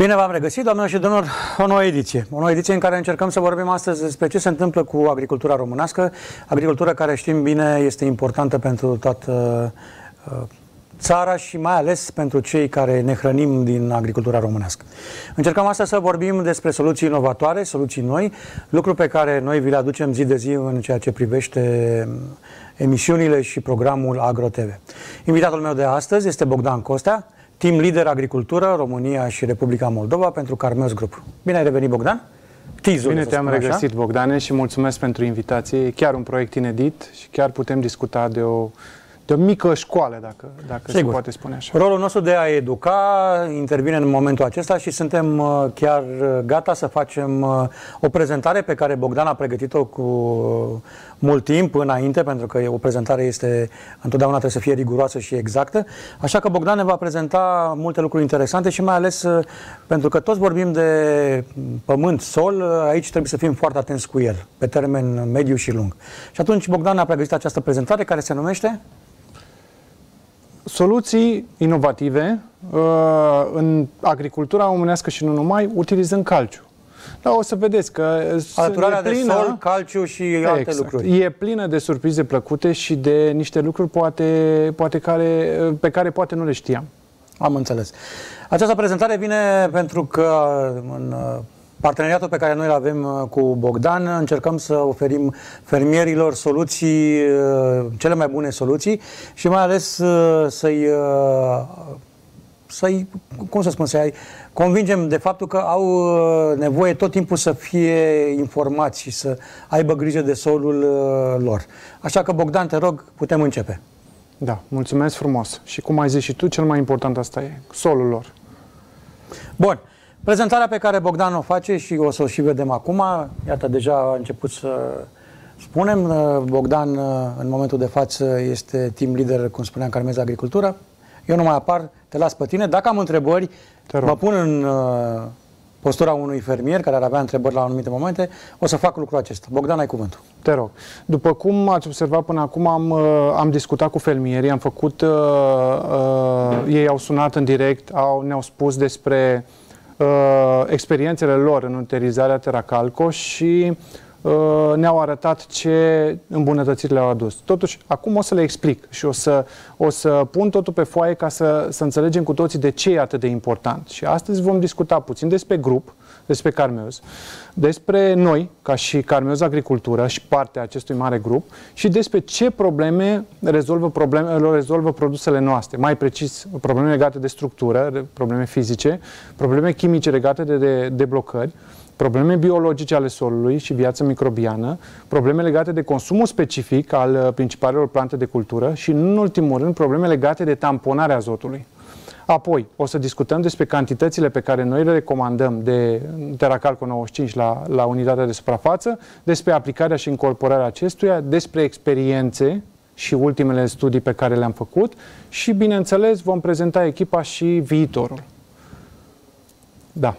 Bine v-am regăsit, doamnelor și domnilor, o nouă ediție. O nouă ediție în care încercăm să vorbim astăzi despre ce se întâmplă cu agricultura românească, agricultura care știm bine este importantă pentru toată uh, țara și mai ales pentru cei care ne hrănim din agricultura românească. Încercăm astăzi să vorbim despre soluții inovatoare, soluții noi, lucru pe care noi vi le aducem zi de zi în ceea ce privește mm, emisiunile și programul AgroTV. Invitatul meu de astăzi este Bogdan Costea, Team leader Agricultură, România și Republica Moldova pentru Carmeos Group. Bine ai revenit, Bogdan! Tizul, Bine te-am regăsit, așa. Bogdane, și mulțumesc pentru invitație. E chiar un proiect inedit și chiar putem discuta de o de o mică școală, dacă, dacă Sigur. se poate spune așa. Rolul nostru de a educa intervine în momentul acesta și suntem uh, chiar uh, gata să facem uh, o prezentare pe care Bogdan a pregătit-o cu mult timp înainte, pentru că o prezentare este întotdeauna trebuie să fie riguroasă și exactă. Așa că Bogdan ne va prezenta multe lucruri interesante și mai ales pentru că toți vorbim de pământ, sol, aici trebuie să fim foarte atenți cu el, pe termen mediu și lung. Și atunci Bogdan a pregătit această prezentare care se numește soluții inovative uh, în agricultura omenească și nu numai, utilizând calciu. Dar o să vedeți că Alăturarea e plină, de sol, calciu și alte exact, lucruri. E plină de surprize plăcute și de niște lucruri poate, poate care, pe care poate nu le știam. Am înțeles. Această prezentare vine pentru că în uh, Parteneriatul pe care noi îl avem uh, cu Bogdan, încercăm să oferim fermierilor soluții, uh, cele mai bune soluții și mai ales uh, să-i să-i, cum să spun, să-i convingem de faptul că au nevoie tot timpul să fie informați și să aibă grijă de solul lor. Așa că, Bogdan, te rog, putem începe. Da, mulțumesc frumos. Și cum ai zis și tu, cel mai important asta e, solul lor. Bun. Uh, Prezentarea pe care Bogdan o face și o să o și vedem acum, iată, deja a început să spunem, uh, Bogdan uh, în momentul de față este team leader, cum spuneam, Carmeza Agricultură. Eu nu mai apar, te las pe tine. Dacă am întrebări, mă pun în uh, postura unui fermier care ar avea întrebări la anumite momente, o să fac lucrul acesta. Bogdan, ai cuvântul. Te rog. După cum ați observat până acum, am, am discutat cu fermierii, am făcut... Uh, uh, ei au sunat în direct, au, ne-au spus despre uh, Uh, experiențele lor în utilizarea Teracalco și uh, ne-au arătat ce îmbunătățiri le-au adus. Totuși, acum o să le explic și o să, o să pun totul pe foaie ca să, să înțelegem cu toții de ce e atât de important. Și astăzi vom discuta puțin despre grup, uh, despre carmeuz, despre noi, ca și carmeuz Agricultură și partea acestui mare grup, și despre ce probleme rezolvă, probleme rezolvă produsele noastre. Mai precis, probleme legate de structură, probleme fizice, probleme chimice legate de, de, de blocări, probleme biologice ale solului și viața microbiană, probleme legate de consumul specific al uh, principalelor plante de cultură și, în ultimul rând, probleme legate de tamponarea azotului. Apoi, o să discutăm despre cantitățile pe care noi le recomandăm de Teracalco 95 la, la unitatea de suprafață, despre aplicarea și incorporarea acestuia, despre experiențe și ultimele studii pe care le-am făcut și, bineînțeles, vom prezenta echipa și viitorul. Da.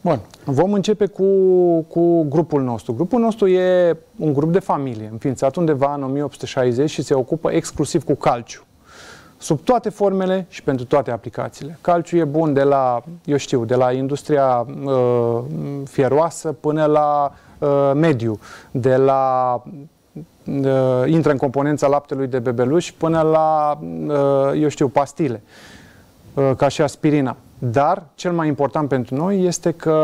Bun. Vom începe cu, cu grupul nostru. Grupul nostru e un grup de familie, înființat undeva în 1860 și se ocupă exclusiv cu calciu sub toate formele și pentru toate aplicațiile. Calciul e bun de la, eu știu, de la industria uh, fieroasă până la uh, mediu, de la uh, intră în componența laptelui de bebeluș până la, uh, eu știu, pastile, uh, ca și aspirina. Dar cel mai important pentru noi este că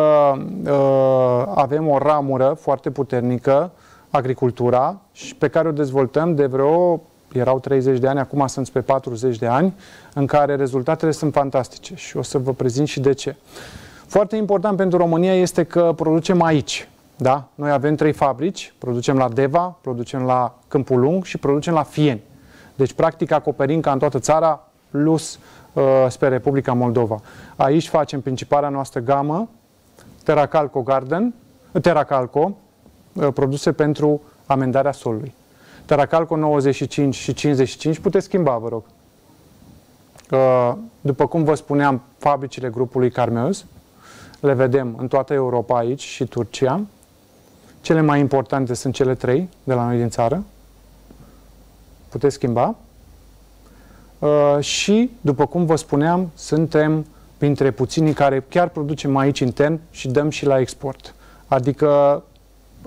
uh, avem o ramură foarte puternică, agricultura, și pe care o dezvoltăm de vreo erau 30 de ani, acum sunt pe 40 de ani, în care rezultatele sunt fantastice și o să vă prezint și de ce. Foarte important pentru România este că producem aici. Da? Noi avem trei fabrici, producem la Deva, producem la Câmpul Lung și producem la Fieni. Deci, practic, acoperim ca în toată țara, plus uh, spre Republica Moldova. Aici facem principala noastră gamă, Teracalco Garden, Teracalco, uh, produse pentru amendarea solului cu 95 și 55, puteți schimba, vă rog. După cum vă spuneam, fabricile grupului Carmeus, le vedem în toată Europa aici și Turcia. Cele mai importante sunt cele trei de la noi din țară. Puteți schimba. Ă, și, după cum vă spuneam, suntem printre puținii care chiar producem aici intern și dăm și la export. Adică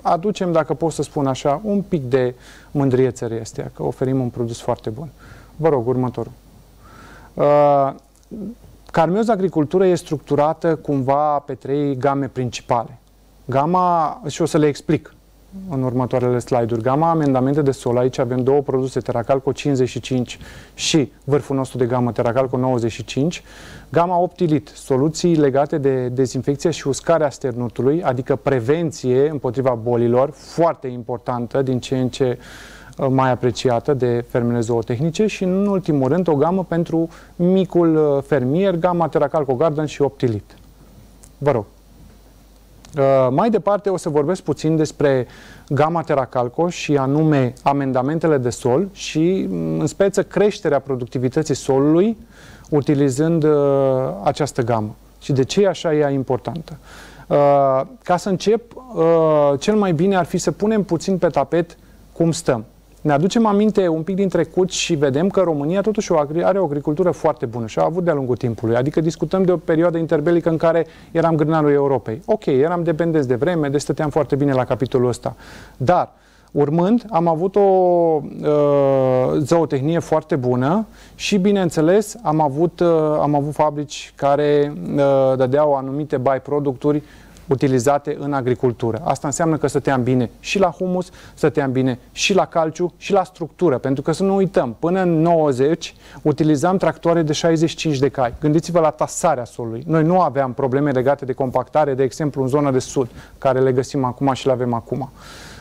aducem, dacă pot să spun așa, un pic de mândrie țărieastea, că oferim un produs foarte bun. Vă rog, următorul. Uh, Carmioza agricultură e structurată cumva pe trei game principale. Gama, și o să le explic, în următoarele slide-uri. Gama amendamente de sol, aici avem două produse, Teracalco 55 și vârful nostru de gamă Teracalco 95. Gama Optilit, soluții legate de dezinfecție și uscarea sternutului, adică prevenție împotriva bolilor, foarte importantă, din ce în ce uh, mai apreciată de fermele zootehnice și, în ultimul rând, o gamă pentru micul uh, fermier, gama Teracalco Garden și Optilit. Vă rog. Uh, mai departe o să vorbesc puțin despre gama Teracalco și anume amendamentele de sol și mm, în speță creșterea productivității solului utilizând uh, această gamă. Și de ce așa ea importantă? Uh, ca să încep, cel mai bine ar fi să punem puțin pe tapet cum stăm ne aducem aminte un pic din trecut și vedem că România totuși are o agricultură foarte bună și a avut de-a lungul timpului. Adică discutăm de o perioadă interbelică în care eram grânarul Europei. Ok, eram dependenți de vreme, deci stăteam foarte bine la capitolul ăsta. Dar Urmând, am avut o uh, zootehnie foarte bună și, bineînțeles, am avut, uh, am avut fabrici care uh, dădeau anumite byproducturi utilizate în agricultură. Asta înseamnă că stăteam bine și la humus, stăteam bine și la calciu și la structură, pentru că să nu uităm, până în 90 utilizam tractoare de 65 de cai. Gândiți-vă la tasarea solului. Noi nu aveam probleme legate de compactare, de exemplu în zona de sud, care le găsim acum și le avem acum.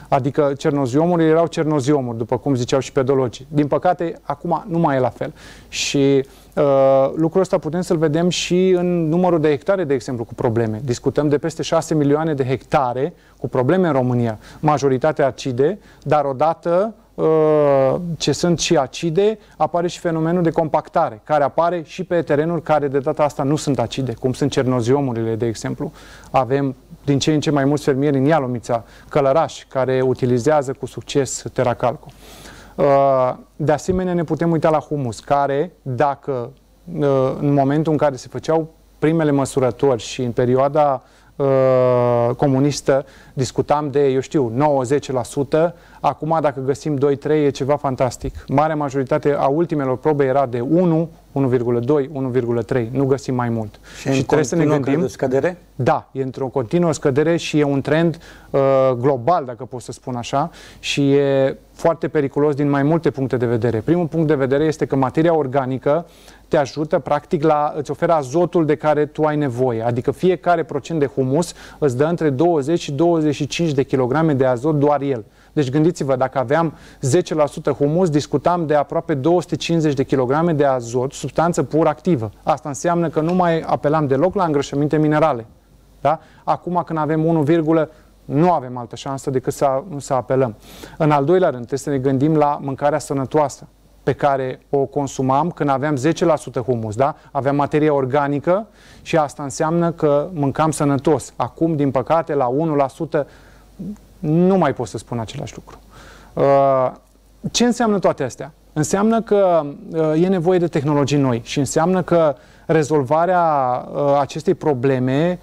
Adică cernoziomuri erau cernoziomuri, după cum ziceau și pedologii. Din păcate, acum nu mai e la fel. Și Uh, lucrul ăsta putem să-l vedem și în numărul de hectare, de exemplu, cu probleme. Discutăm de peste 6 milioane de hectare cu probleme în România, majoritatea acide, dar odată uh, ce sunt și acide, apare și fenomenul de compactare, care apare și pe terenuri care de data asta nu sunt acide, cum sunt cernoziomurile, de exemplu. Avem din ce în ce mai mulți fermieri în Ialomița, călărași, care utilizează cu succes teracalco. Uh, de asemenea, ne putem uita la humus, care, dacă uh, în momentul în care se făceau primele măsurători și în perioada uh, comunistă discutam de, eu știu, 9-10%, acum dacă găsim 2-3 e ceva fantastic. Marea majoritate a ultimelor probe era de 1, 1,2, 1,3, nu găsim mai mult. Și, și trebuie să ne gândim. scădere? Da, e într-o continuă scădere și e un trend uh, global, dacă pot să spun așa, și e foarte periculos din mai multe puncte de vedere. Primul punct de vedere este că materia organică te ajută, practic, la, îți oferă azotul de care tu ai nevoie. Adică fiecare procent de humus îți dă între 20 și 25 de kilograme de azot doar el. Deci gândiți-vă, dacă aveam 10% humus, discutam de aproape 250 de kilograme de azot, substanță pur activă. Asta înseamnă că nu mai apelam deloc la îngrășăminte minerale. Da? Acum când avem 1, nu avem altă șansă decât să, să apelăm. În al doilea rând, trebuie să ne gândim la mâncarea sănătoasă pe care o consumam când aveam 10% humus, da? Aveam materie organică și asta înseamnă că mâncam sănătos. Acum, din păcate, la 1% nu mai pot să spun același lucru. Uh, ce înseamnă toate astea? Înseamnă că uh, e nevoie de tehnologii noi și înseamnă că rezolvarea uh, acestei probleme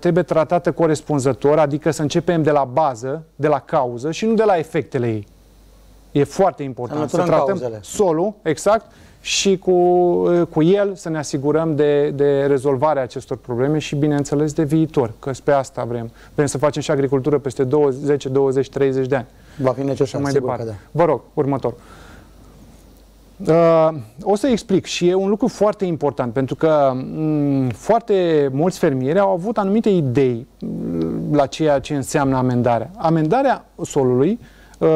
trebuie tratată corespunzător, adică să începem de la bază, de la cauză și nu de la efectele ei. E foarte important să, să tratăm cauzele. solul, exact, și cu, eh, cu el să ne asigurăm de, de rezolvarea acestor probleme și, bineînțeles, de viitor, că spre asta vrem. Vrem să facem și agricultură peste 20, 10, 20, 30 de ani. Va fi necesar, mai departe. Că da. Vă rog, următor. Uh, o să explic și e un lucru foarte important pentru că um, foarte mulți fermieri au avut anumite idei mm, la ceea ce înseamnă amendarea. Amendarea solului uh,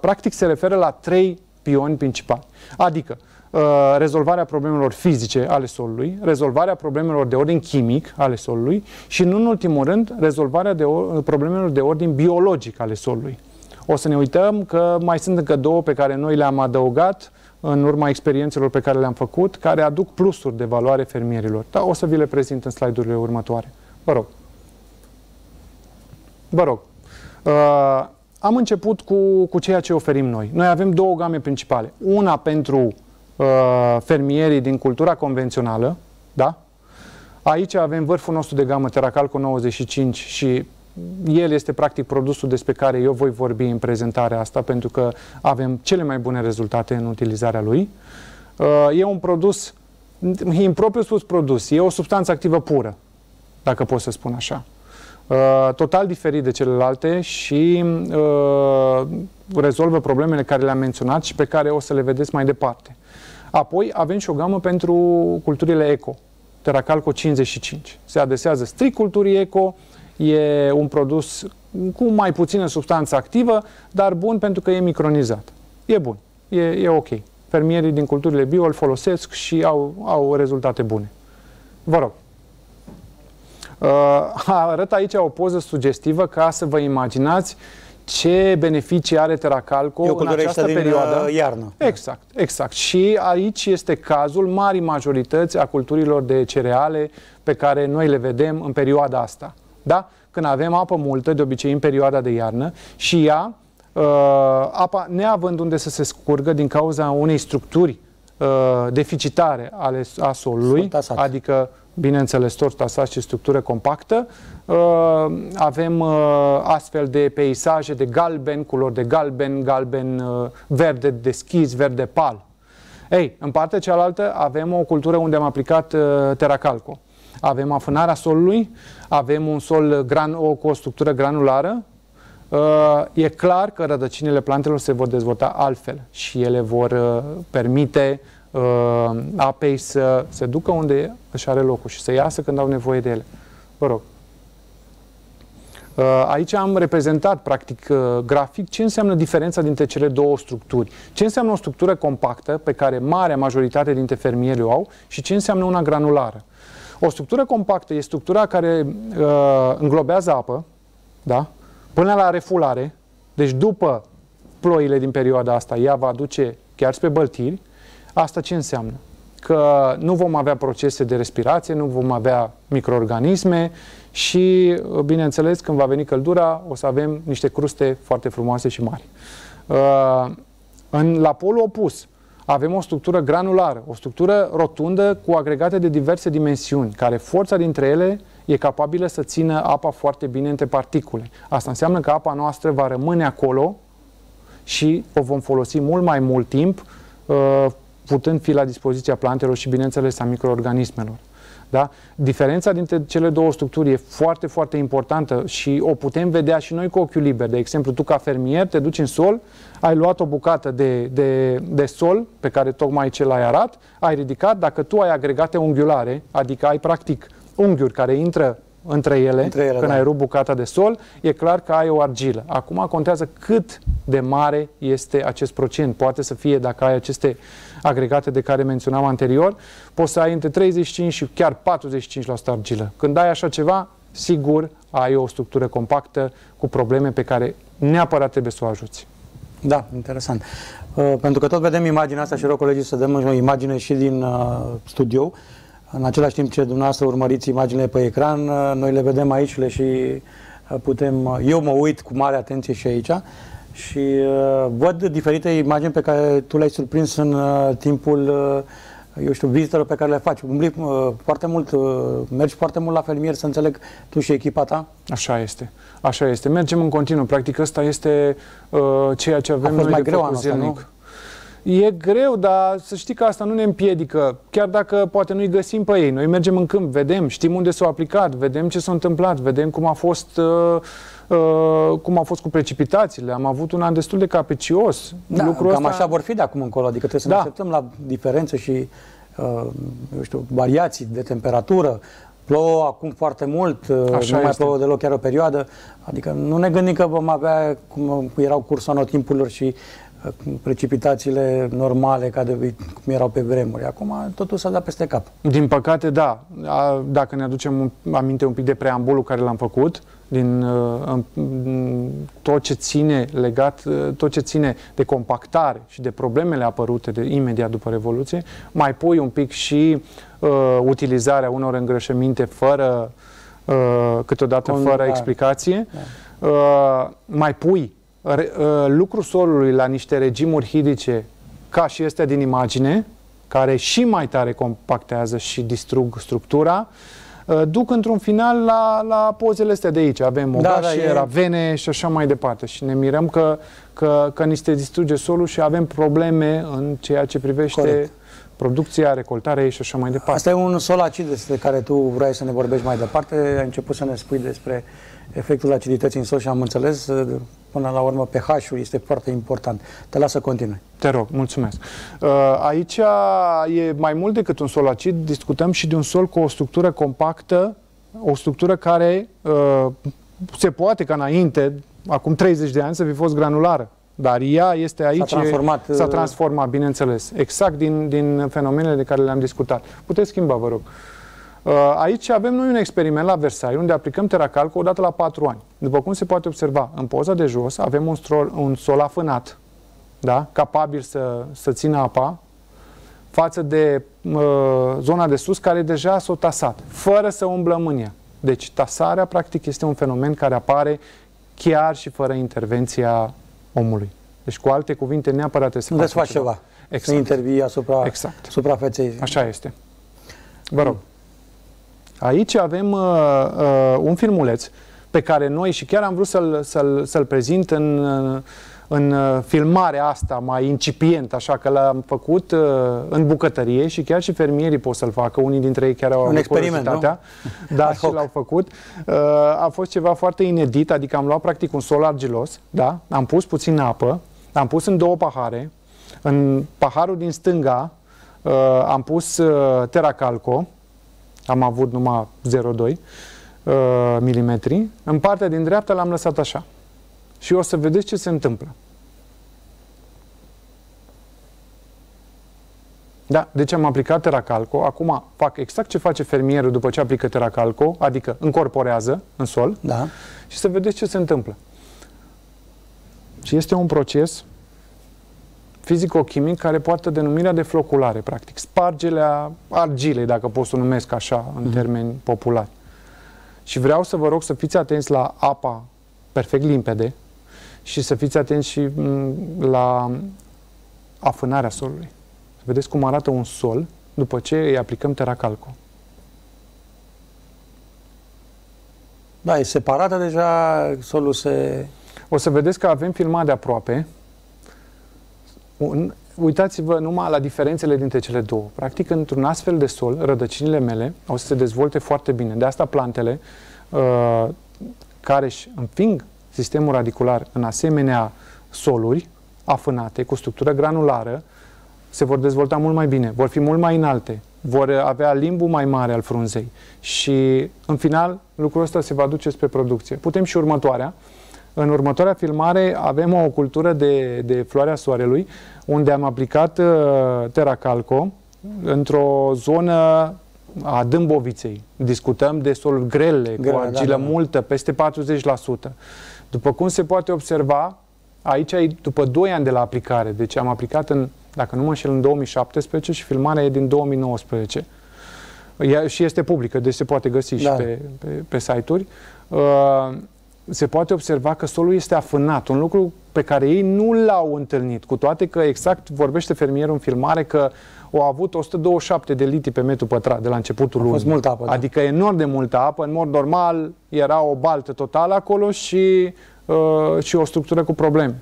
practic se referă la trei pioni principali. Adică uh, Uh, rezolvarea problemelor fizice ale solului, rezolvarea problemelor de ordin chimic ale solului și, nu în ultimul rând, rezolvarea de problemelor de ordin biologic ale solului. O să ne uităm că mai sunt încă două pe care noi le-am adăugat în urma experiențelor pe care le-am făcut, care aduc plusuri de valoare fermierilor. Dar o să vi le prezint în slide-urile următoare. Vă rog. Vă rog. Uh, am început cu, cu ceea ce oferim noi. Noi avem două game principale. Una pentru uh, Uh, fermierii din cultura convențională, da? Aici avem vârful nostru de gamă Teracalco 95 și el este practic produsul despre care eu voi vorbi în prezentarea asta pentru că avem cele mai bune rezultate în utilizarea lui. Uh, e un produs, în propriu spus produs, e o substanță activă pură, dacă pot să spun așa. Uh, total diferit de celelalte și rezolvă problemele care le-am menționat și pe care o să le vedeți mai departe. Apoi avem și o gamă pentru culturile eco, Teracalco 55. Se adesează strict culturii eco, e un produs cu mai puțină substanță activă, dar bun pentru că e micronizat. E bun, e, e ok. Fermierii din culturile bio îl folosesc și au, au rezultate bune. Vă rog. Uh, arăt aici o poză sugestivă ca să vă imaginați uh, ce beneficii are Teracalco în această din uh, perioadă. iarnă. Exact, exact. Și aici este cazul marii majorități a culturilor de cereale pe care noi le vedem în perioada asta. Da? Când avem apă multă, de obicei în perioada de iarnă, și ea, uh, apa neavând unde să se scurgă din cauza unei structuri uh, deficitare ale, a solului, adică bineînțeles, tot tasați și structură compactă. Uh, avem uh, astfel de peisaje de galben, culori de galben, galben uh, verde deschis, verde pal. Ei, în partea cealaltă avem o cultură unde am aplicat teracalco. Avem afânarea solului, avem un sol gran, o, cu o structură granulară, e clar că rădăcinile plantelor se vor dezvolta altfel și ele vor permite uh, apei să se ducă unde își are locul și să iasă când au nevoie de ele. Vă rog. Uh, aici am reprezentat, practic, uh, grafic ce înseamnă diferența dintre cele două structuri. Ce înseamnă o structură compactă, pe care marea majoritate dintre fermieri o au, și ce înseamnă una granulară. O structură compactă e structura care uh, înglobează apă, da? până la refulare, deci după ploile din perioada asta, ea va aduce chiar spre băltiri, uh, Asta ce înseamnă? Că nu vom avea procese de respirație, nu vom avea microorganisme și, bineînțeles, când va veni căldura, o să avem niște cruste foarte frumoase și mari. Uh, în, la polul opus, avem o structură granulară, o structură rotundă cu agregate de diverse dimensiuni, care forța dintre ele e capabilă să țină apa foarte bine între particule. Asta înseamnă că apa noastră va rămâne acolo și o vom folosi mult mai mult timp uh, putând fi la dispoziția plantelor și, bineînțeles, a microorganismelor. Da? Diferența dintre cele două structuri e foarte, foarte importantă și o putem vedea și noi cu ochiul liber. De exemplu, tu ca fermier te duci în sol, ai luat o bucată de, de, de sol pe care tocmai ce l-ai arat, ai ridicat, dacă tu ai agregate unghiulare, adică ai practic unghiuri care intră între ele, între ele când da. ai rupt bucata de sol, e clar că ai o argilă. Acum contează cât de mare este acest procent. Poate să fie, dacă ai aceste agregate de care menționam anterior, poți să ai între 35 și chiar 45% argilă. Când ai așa ceva, sigur ai o structură compactă cu probleme pe care neapărat trebuie să o ajuți. Da, interesant. Uh, pentru că tot vedem imaginea asta și rog colegii să dăm o imagine și din uh, studio. În același timp ce dumneavoastră urmăriți imaginile pe ecran, noi le vedem aici le și uh, putem, uh, eu mă uit cu mare atenție și aici și uh, văd diferite imagini pe care tu le-ai surprins în timpul eu știu, vizitelor pe care le faci. Umbli foarte mult, mergi foarte mult la fermier, să înțeleg tu și echipa ta? Așa este. Așa este. Mergem în continuu. Practic ăsta este uh, ceea ce avem A fost noi mai de greu anul ăsta, nu? E greu, dar să știi că asta nu ne împiedică, chiar dacă poate nu-i găsim pe ei. Noi mergem în câmp, vedem, știm unde s-au aplicat, vedem ce s-a întâmplat, vedem cum a fost... Uh, Uh, cum a fost cu precipitațiile. Am avut un an destul de capricios. Da, Lucrul cam ăsta... așa vor fi de acum încolo. Adică trebuie să da. ne așteptăm la diferențe și uh, eu știu, variații de temperatură. Plouă acum foarte mult, uh, așa nu este. mai plouă deloc chiar o perioadă. Adică nu ne gândim că vom avea cum erau cursul anotimpurilor și precipitațiile normale, ca de cum erau pe vremuri. Acum totul s-a dat peste cap. Din păcate, da. A, dacă ne aducem aminte un pic de preambulul care l-am făcut, din uh, tot ce ține legat, uh, tot ce ține de compactare și de problemele apărute de, imediat după Revoluție, mai pui un pic și uh, utilizarea unor îngrășăminte fără, uh, câteodată Con, fără da. explicație, da. Uh, mai pui Uh, Lucru solului la niște regimuri hidice ca și este din imagine, care și mai tare compactează și distrug structura, uh, duc într-un final la, la pozele astea de aici. Avem da, ogașe, da, da, e... vene și așa mai departe. Și ne mirăm că, că, că ni se distruge solul și avem probleme în ceea ce privește Corect. producția, recoltarea și așa mai departe. Asta e un sol acid despre care tu vrei să ne vorbești mai departe. Ai început să ne spui despre uh, efectul acidității în sol și am înțeles, uh, până la urmă, pH-ul este foarte important. Te las să continui. Te rog, mulțumesc. Uh, aici e mai mult decât un sol acid, discutăm și de un sol cu o structură compactă, o structură care uh, se poate ca înainte, acum 30 de ani, să fi fost granulară. Dar ea este aici, s-a transformat, s-a transformat bineînțeles, exact din, din fenomenele de care le-am discutat. Puteți schimba, vă rog. Uh, Uh, aici avem noi un experiment la Versailles, unde aplicăm teracalco odată la 4 ani. După cum se poate observa, în poza de jos avem un, strol, un sol afânat, da? capabil să, să țină apa, față de uh, zona de sus care deja s-a tasat, fără să umblăm în ea. Deci tasarea, practic, este un fenomen care apare chiar și fără intervenția omului. Deci, cu alte cuvinte, neapărat trebuie să Desfaci ceva. Exact. Să intervii asupra exact. suprafeței. Așa este. Vă rog. Aici avem uh, uh, un filmuleț pe care noi și chiar am vrut să-l, să-l, să-l prezint în, uh, în uh, filmarea asta mai incipient, așa că l-am făcut uh, în bucătărie și chiar și fermierii pot să-l facă, unii dintre ei chiar au un experiment, nu? da, și l-au făcut. Uh, a fost ceva foarte inedit, adică am luat practic un sol argilos, da, am pus puțin apă, am pus în două pahare, în paharul din stânga uh, am pus uh, teracalco, am avut numai 0,2 uh, mm, în partea din dreapta l-am lăsat așa. Și o să vedeți ce se întâmplă. Da? Deci am aplicat teracalco, acum fac exact ce face fermierul după ce aplică teracalco, adică încorporează în sol da. și să vedeți ce se întâmplă. Și este un proces fizico-chimic care poartă denumirea de floculare, practic. Spargelea argilei, dacă pot să o numesc așa, în mm. termeni populari. Și vreau să vă rog să fiți atenți la apa perfect limpede și să fiți atenți și la afânarea solului. Să vedeți cum arată un sol după ce îi aplicăm teracalco. Da, e separată deja, solul se... O să vedeți că avem filmat de aproape un, uitați-vă numai la diferențele dintre cele două. Practic, într-un astfel de sol, rădăcinile mele o să se dezvolte foarte bine. De asta plantele uh, care își înfing sistemul radicular în asemenea soluri afânate, cu structură granulară, se vor dezvolta mult mai bine, vor fi mult mai înalte, vor avea limbul mai mare al frunzei și, în final, lucrul ăsta se va duce spre producție. Putem și următoarea, în următoarea filmare avem o cultură de, de floarea soarelui, unde am aplicat uh, teracalco într-o zonă a Dâmboviței. Discutăm de soluri grele, grele cu da, argilă da, da. multă, peste 40%. După cum se poate observa, aici ai după 2 ani de la aplicare, deci am aplicat în, dacă nu mă înșel, în 2017 și filmarea e din 2019. Ea, și este publică, deci se poate găsi da. și pe, pe, pe site-uri. Uh, se poate observa că solul este afânat, un lucru pe care ei nu l-au întâlnit, cu toate că exact vorbește fermierul în filmare că au avut 127 de litri pe metru pătrat de la începutul lunii. multă apă. Da. Adică enorm de multă apă, în mod normal era o baltă totală acolo și, uh, și o structură cu probleme.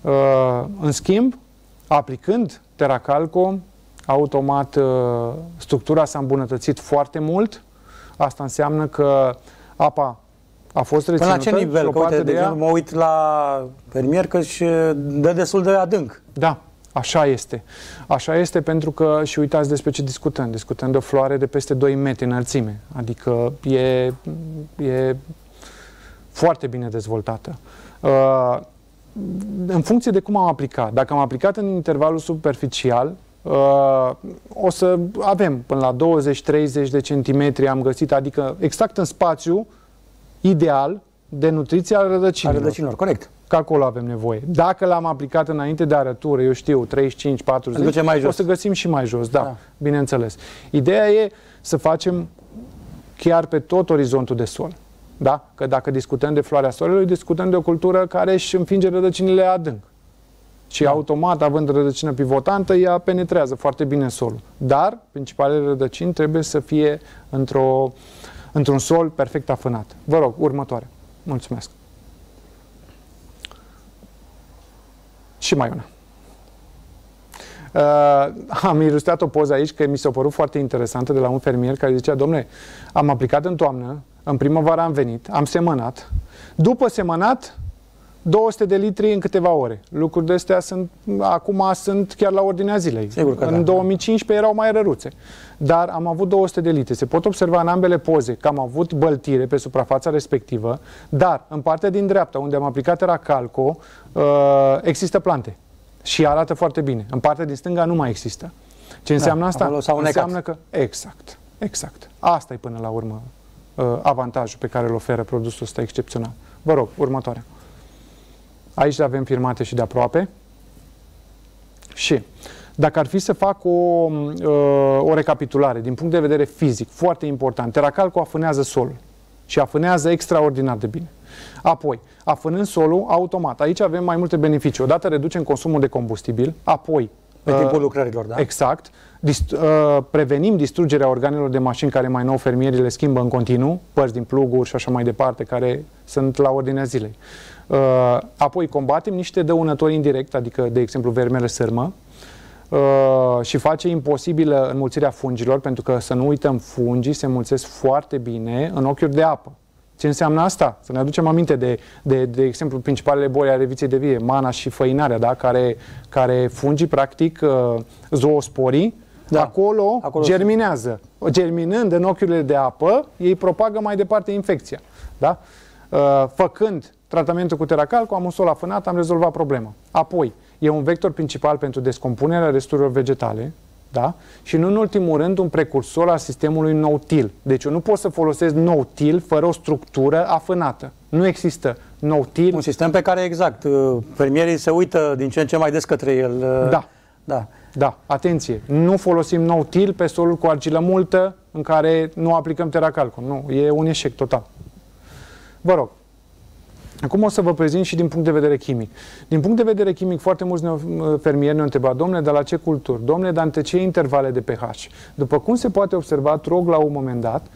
Uh, în schimb, aplicând Teracalco, automat uh, structura s-a îmbunătățit foarte mult. Asta înseamnă că apa a fost reținută. Până la ce nivel? Că, uite, de ea... mă uit la fermier că își dă destul de adânc. Da, Așa este. Așa este pentru că, și uitați despre ce discutăm, discutăm de o floare de peste 2 metri înălțime, adică e, e foarte bine dezvoltată. Uh, în funcție de cum am aplicat, dacă am aplicat în intervalul superficial, uh, o să avem până la 20-30 de centimetri am găsit, adică exact în spațiu ideal de nutriție al rădăcinilor. Al rădăcinilor, corect. Că acolo avem nevoie. Dacă l-am aplicat înainte de arătură, eu știu, 35, 40, mai jos. o să găsim și mai jos, da, da, bineînțeles. Ideea e să facem chiar pe tot orizontul de sol. Da? Că dacă discutăm de floarea soarelui, discutăm de o cultură care își înfinge rădăcinile adânc. Și da. automat, având rădăcină pivotantă, ea penetrează foarte bine solul. Dar principalele rădăcini trebuie să fie într-o uh, într-un sol perfect afânat. Vă rog, următoare. Mulțumesc. Și mai una. Uh, am ilustrat o poză aici că mi s-a părut foarte interesantă de la un fermier care zicea, domnule, am aplicat în toamnă, în primăvară am venit, am semănat, după semănat 200 de litri în câteva ore. Lucruri de astea sunt, acum sunt chiar la ordinea zilei. Sigur că în da. 2015 erau mai răruțe. Dar am avut 200 de litri. Se pot observa în ambele poze că am avut băltire pe suprafața respectivă, dar în partea din dreapta, unde am aplicat era calco, uh, există plante. Și arată foarte bine. În partea din stânga nu mai există. Ce da, înseamnă da, asta? Înseamnă că... Exact. Exact. Asta e până la urmă uh, avantajul pe care îl oferă produsul ăsta excepțional. Vă rog, următoarea. Aici le avem filmate și de aproape. Și dacă ar fi să fac o, uh, o recapitulare din punct de vedere fizic, foarte important, teracalco afânează solul și afânează extraordinar de bine. Apoi, afânând solul, automat, aici avem mai multe beneficii. Odată reducem consumul de combustibil, apoi pe timpul uh, lucrărilor, da? Exact. Dist uh, prevenim distrugerea organelor de mașini care mai nou fermierii le schimbă în continuu, părți din pluguri și așa mai departe, care sunt la ordinea zilei. Uh, apoi combatem niște dăunători indirect, adică, de exemplu, vermele sârmă, uh, și face imposibilă înmulțirea fungilor, pentru că, să nu uităm, fungii se mulțesc foarte bine în ochiuri de apă. Ce înseamnă asta? Să ne aducem aminte de, de, de exemplu, principalele boli ale viței de vie, mana și făinarea, da? care, care fungii, practic, uh, zoosporii, da. acolo, acolo germinează. Germinând în ochiurile de apă, ei propagă mai departe infecția. Da? Făcând tratamentul cu teracal, cu amusol afânat, am rezolvat problema. Apoi, e un vector principal pentru descompunerea resturilor vegetale, da? Și nu în ultimul rând un precursor al sistemului noutil. Deci eu nu pot să folosesc noutil fără o structură afânată. Nu există noutil. Un sistem pe care, exact, uh, fermierii se uită din ce în ce mai des către el. Uh, da. Da. Da, atenție, nu folosim noutil pe solul cu argilă multă în care nu aplicăm teracalcul. Nu, e un eșec total. Vă rog. Acum o să vă prezint și din punct de vedere chimic. Din punct de vedere chimic, foarte mulți ne fermieri ne-au întrebat, domnule, dar la ce culturi? Domnule, dar între ce intervale de pH? După cum se poate observa, trog la un moment dat,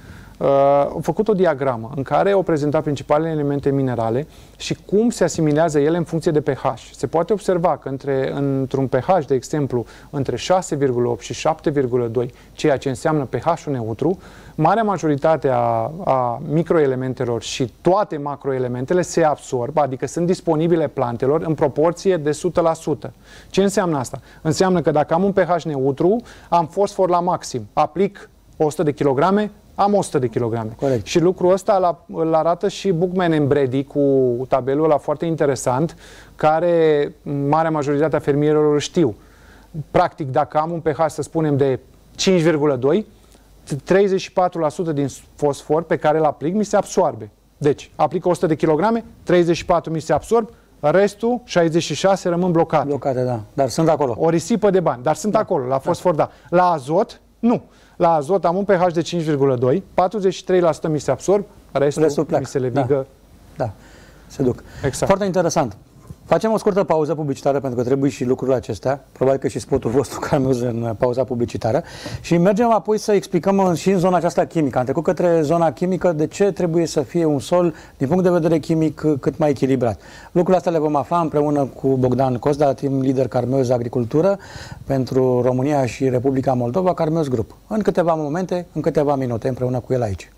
Uh, am făcut o diagramă în care au prezentat principalele elemente minerale și cum se asimilează ele în funcție de pH. Se poate observa că între, într-un pH, de exemplu, între 6,8 și 7,2, ceea ce înseamnă pH-ul neutru, marea majoritate a, a microelementelor și toate macroelementele se absorb, adică sunt disponibile plantelor în proporție de 100%. Ce înseamnă asta? Înseamnă că dacă am un pH neutru, am fosfor la maxim. Aplic 100 de kilograme, am 100 de kilograme. Corect. Și lucrul ăsta la, îl arată și Bookman în Brady cu tabelul ăla foarte interesant, care marea majoritatea fermierilor știu. Practic, dacă am un pH, să spunem, de 5,2, 34% din fosfor pe care îl aplic mi se absorbe. Deci, aplic 100 de kilograme, 34 mi se absorb, restul, 66, rămân blocate. Blocate, da. Dar sunt acolo. O risipă de bani, dar sunt da. acolo, la da. fosfor, da. da. La azot, nu. La azot am un pH de 5,2, 43% mi se absorb, restul restul mi se levigă. Da. da, se duc. Exact. Foarte interesant. Facem o scurtă pauză publicitară pentru că trebuie și lucrurile acestea, probabil că și spotul vostru calmează în pauza publicitară și mergem apoi să explicăm și în zona aceasta chimică. Am trecut către zona chimică de ce trebuie să fie un sol din punct de vedere chimic cât mai echilibrat. Lucrurile astea le vom afla împreună cu Bogdan Cosda, team lider Carmeuz Agricultură pentru România și Republica Moldova, Carmeuz grup. În câteva momente, în câteva minute, împreună cu el aici.